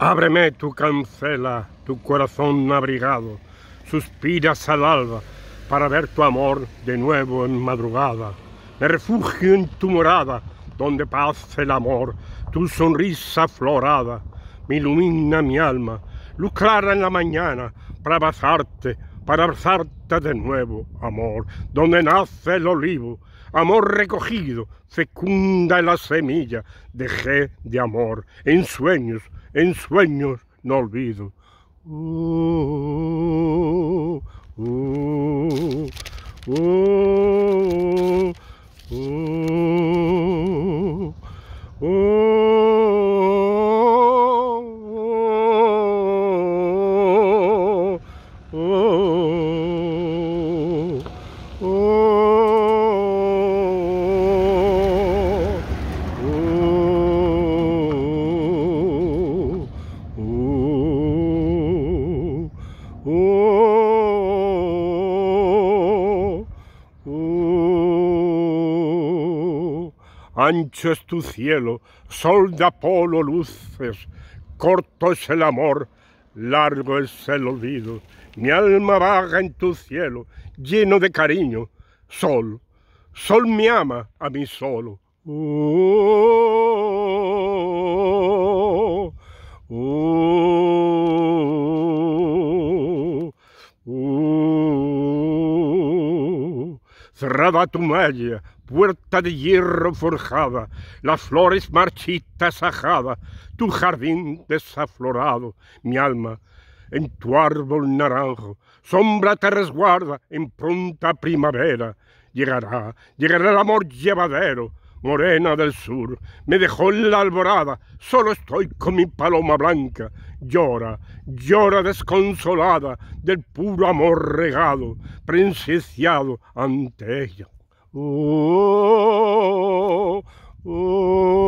Ábreme tu cancela, tu corazón abrigado, suspiras al alba para ver tu amor de nuevo en madrugada. Me refugio en tu morada, donde pase el amor, tu sonrisa florada me ilumina mi alma, luz en la mañana para abrazarte para abrazarte de nuevo, amor, donde nace el olivo, amor recogido, fecunda la semilla, dejé de amor, en sueños, en sueños no olvido. Uh, uh, uh, Ancho es tu cielo, sol de Apolo luces, corto es el amor, largo es el olvido. Mi alma vaga en tu cielo, lleno de cariño, Sol, Sol me ama a mí solo. Oh, oh, oh. Cerrada tu malla, puerta de hierro forjada, las flores marchitas ajadas, tu jardín desaflorado, mi alma en tu árbol naranjo, sombra te resguarda en pronta primavera. Llegará, llegará el amor llevadero, morena del sur, me dejó en la alborada, solo estoy con mi paloma blanca. Llora, llora desconsolada del puro amor regado, presenciado ante ella. Oh, oh, oh.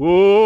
Whoa!